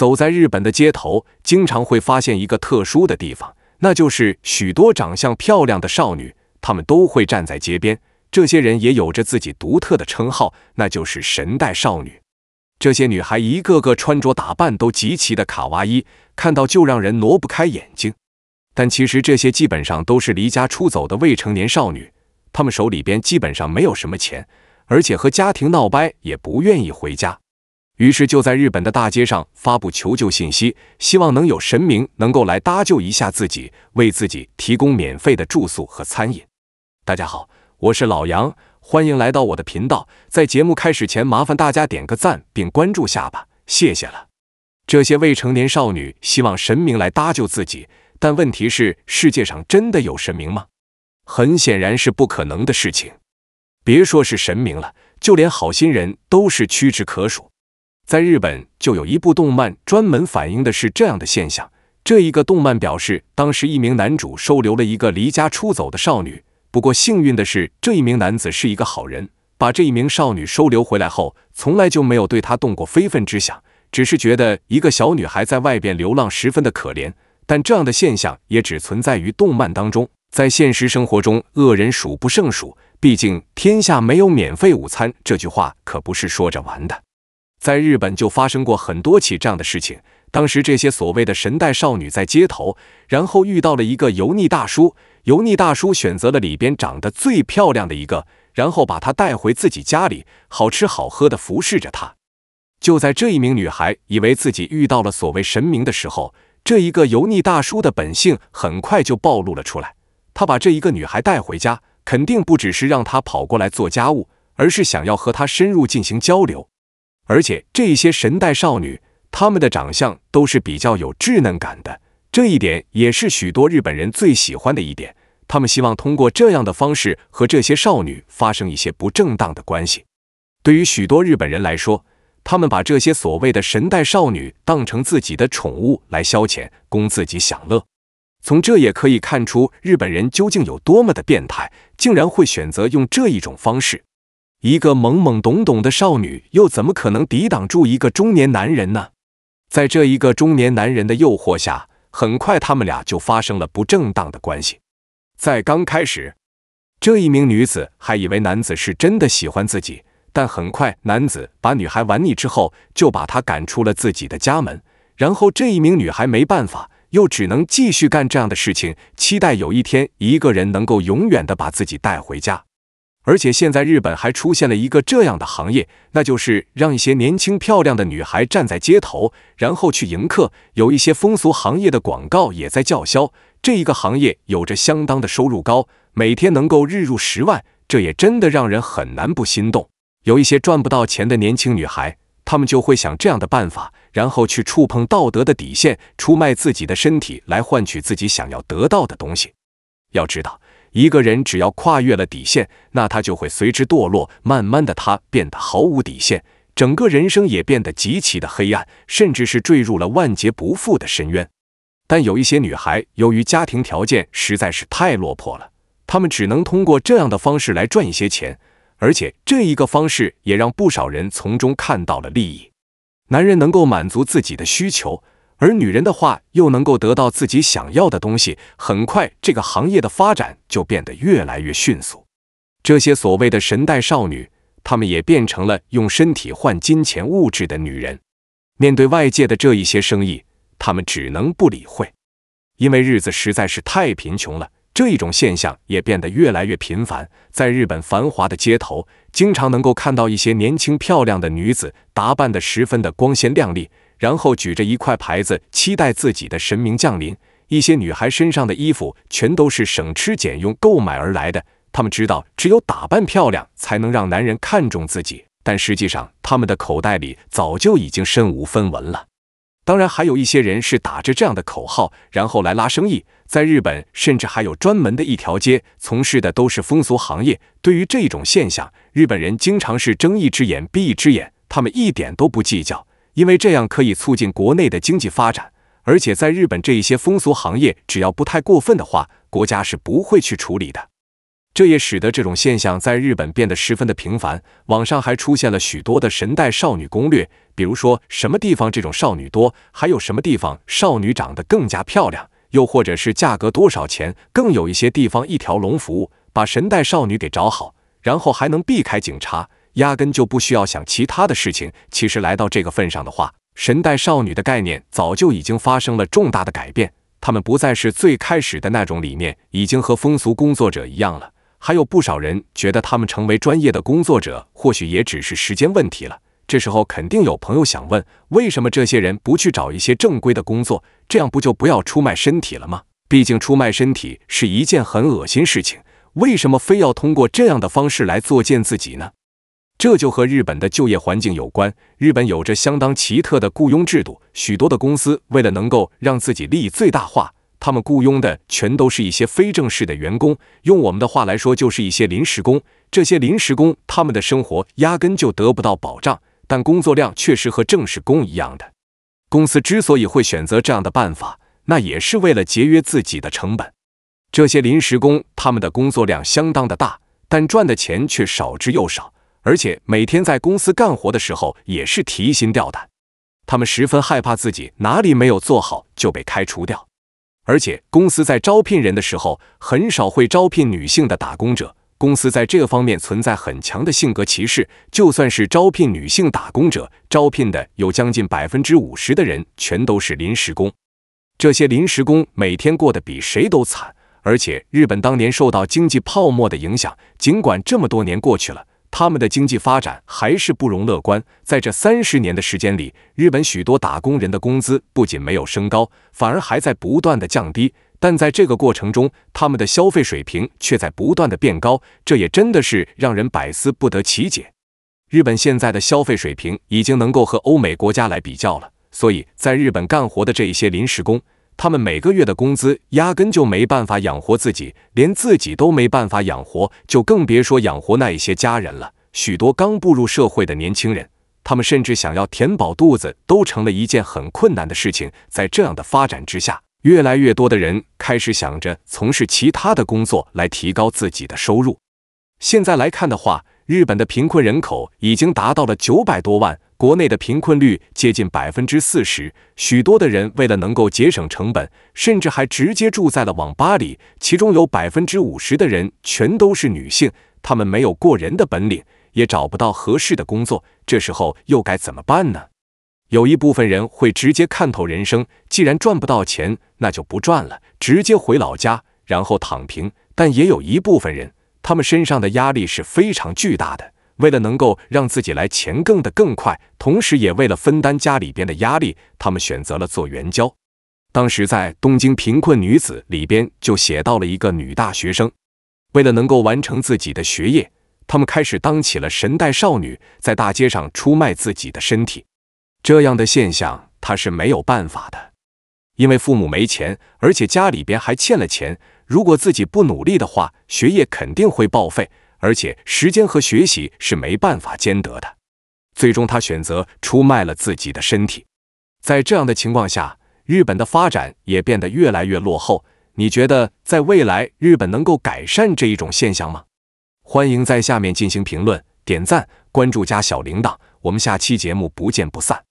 走在日本的街头，经常会发现一个特殊的地方，那就是许多长相漂亮的少女，她们都会站在街边。这些人也有着自己独特的称号，那就是“神代少女”。这些女孩一个个穿着打扮都极其的卡哇伊，看到就让人挪不开眼睛。但其实这些基本上都是离家出走的未成年少女，她们手里边基本上没有什么钱，而且和家庭闹掰，也不愿意回家。于是就在日本的大街上发布求救信息，希望能有神明能够来搭救一下自己，为自己提供免费的住宿和餐饮。大家好，我是老杨，欢迎来到我的频道。在节目开始前，麻烦大家点个赞并关注下吧，谢谢了。这些未成年少女希望神明来搭救自己，但问题是，世界上真的有神明吗？很显然是不可能的事情。别说是神明了，就连好心人都是屈指可数。在日本就有一部动漫专门反映的是这样的现象。这一个动漫表示，当时一名男主收留了一个离家出走的少女。不过幸运的是，这一名男子是一个好人，把这一名少女收留回来后，从来就没有对她动过非分之想，只是觉得一个小女孩在外边流浪十分的可怜。但这样的现象也只存在于动漫当中，在现实生活中，恶人数不胜数。毕竟，天下没有免费午餐这句话可不是说着玩的。在日本就发生过很多起这样的事情。当时这些所谓的神代少女在街头，然后遇到了一个油腻大叔。油腻大叔选择了里边长得最漂亮的一个，然后把她带回自己家里，好吃好喝的服侍着她。就在这一名女孩以为自己遇到了所谓神明的时候，这一个油腻大叔的本性很快就暴露了出来。他把这一个女孩带回家，肯定不只是让她跑过来做家务，而是想要和她深入进行交流。而且这些神代少女，她们的长相都是比较有稚嫩感的，这一点也是许多日本人最喜欢的一点。他们希望通过这样的方式和这些少女发生一些不正当的关系。对于许多日本人来说，他们把这些所谓的神代少女当成自己的宠物来消遣，供自己享乐。从这也可以看出，日本人究竟有多么的变态，竟然会选择用这一种方式。一个懵懵懂懂的少女，又怎么可能抵挡住一个中年男人呢？在这一个中年男人的诱惑下，很快他们俩就发生了不正当的关系。在刚开始，这一名女子还以为男子是真的喜欢自己，但很快男子把女孩玩腻之后，就把她赶出了自己的家门。然后这一名女孩没办法，又只能继续干这样的事情，期待有一天一个人能够永远的把自己带回家。而且现在日本还出现了一个这样的行业，那就是让一些年轻漂亮的女孩站在街头，然后去迎客。有一些风俗行业的广告也在叫嚣，这一个行业有着相当的收入高，每天能够日入十万，这也真的让人很难不心动。有一些赚不到钱的年轻女孩，她们就会想这样的办法，然后去触碰道德的底线，出卖自己的身体来换取自己想要得到的东西。要知道。一个人只要跨越了底线，那他就会随之堕落，慢慢的他变得毫无底线，整个人生也变得极其的黑暗，甚至是坠入了万劫不复的深渊。但有一些女孩，由于家庭条件实在是太落魄了，她们只能通过这样的方式来赚一些钱，而且这一个方式也让不少人从中看到了利益。男人能够满足自己的需求。而女人的话又能够得到自己想要的东西，很快这个行业的发展就变得越来越迅速。这些所谓的神代少女，她们也变成了用身体换金钱物质的女人。面对外界的这一些生意，她们只能不理会，因为日子实在是太贫穷了。这一种现象也变得越来越频繁。在日本繁华的街头，经常能够看到一些年轻漂亮的女子，打扮得十分的光鲜亮丽。然后举着一块牌子，期待自己的神明降临。一些女孩身上的衣服全都是省吃俭用购买而来的，她们知道只有打扮漂亮才能让男人看中自己，但实际上他们的口袋里早就已经身无分文了。当然，还有一些人是打着这样的口号，然后来拉生意。在日本，甚至还有专门的一条街，从事的都是风俗行业。对于这种现象，日本人经常是睁一只眼闭一只眼，他们一点都不计较。因为这样可以促进国内的经济发展，而且在日本这一些风俗行业，只要不太过分的话，国家是不会去处理的。这也使得这种现象在日本变得十分的频繁。网上还出现了许多的神代少女攻略，比如说什么地方这种少女多，还有什么地方少女长得更加漂亮，又或者是价格多少钱，更有一些地方一条龙服务，把神代少女给找好，然后还能避开警察。压根就不需要想其他的事情。其实来到这个份上的话，神代少女的概念早就已经发生了重大的改变。他们不再是最开始的那种理念，已经和风俗工作者一样了。还有不少人觉得，他们成为专业的工作者，或许也只是时间问题了。这时候肯定有朋友想问：为什么这些人不去找一些正规的工作，这样不就不要出卖身体了吗？毕竟出卖身体是一件很恶心事情，为什么非要通过这样的方式来做践自己呢？这就和日本的就业环境有关。日本有着相当奇特的雇佣制度，许多的公司为了能够让自己利益最大化，他们雇佣的全都是一些非正式的员工，用我们的话来说，就是一些临时工。这些临时工他们的生活压根就得不到保障，但工作量确实和正式工一样的。公司之所以会选择这样的办法，那也是为了节约自己的成本。这些临时工他们的工作量相当的大，但赚的钱却少之又少。而且每天在公司干活的时候也是提心吊胆，他们十分害怕自己哪里没有做好就被开除掉。而且公司在招聘人的时候很少会招聘女性的打工者，公司在这方面存在很强的性格歧视。就算是招聘女性打工者，招聘的有将近百分之五十的人全都是临时工。这些临时工每天过得比谁都惨，而且日本当年受到经济泡沫的影响，尽管这么多年过去了。他们的经济发展还是不容乐观。在这三十年的时间里，日本许多打工人的工资不仅没有升高，反而还在不断的降低。但在这个过程中，他们的消费水平却在不断的变高，这也真的是让人百思不得其解。日本现在的消费水平已经能够和欧美国家来比较了，所以在日本干活的这一些临时工。他们每个月的工资压根就没办法养活自己，连自己都没办法养活，就更别说养活那一些家人了。许多刚步入社会的年轻人，他们甚至想要填饱肚子都成了一件很困难的事情。在这样的发展之下，越来越多的人开始想着从事其他的工作来提高自己的收入。现在来看的话，日本的贫困人口已经达到了九百多万，国内的贫困率接近百分之四十。许多的人为了能够节省成本，甚至还直接住在了网吧里。其中有百分之五十的人全都是女性，她们没有过人的本领，也找不到合适的工作。这时候又该怎么办呢？有一部分人会直接看透人生，既然赚不到钱，那就不赚了，直接回老家，然后躺平。但也有一部分人。他们身上的压力是非常巨大的，为了能够让自己来钱更的更快，同时也为了分担家里边的压力，他们选择了做援交。当时在《东京贫困女子》里边就写到了一个女大学生，为了能够完成自己的学业，他们开始当起了神代少女，在大街上出卖自己的身体。这样的现象，他是没有办法的。因为父母没钱，而且家里边还欠了钱。如果自己不努力的话，学业肯定会报废，而且时间和学习是没办法兼得的。最终，他选择出卖了自己的身体。在这样的情况下，日本的发展也变得越来越落后。你觉得在未来，日本能够改善这一种现象吗？欢迎在下面进行评论、点赞、关注加小铃铛。我们下期节目不见不散。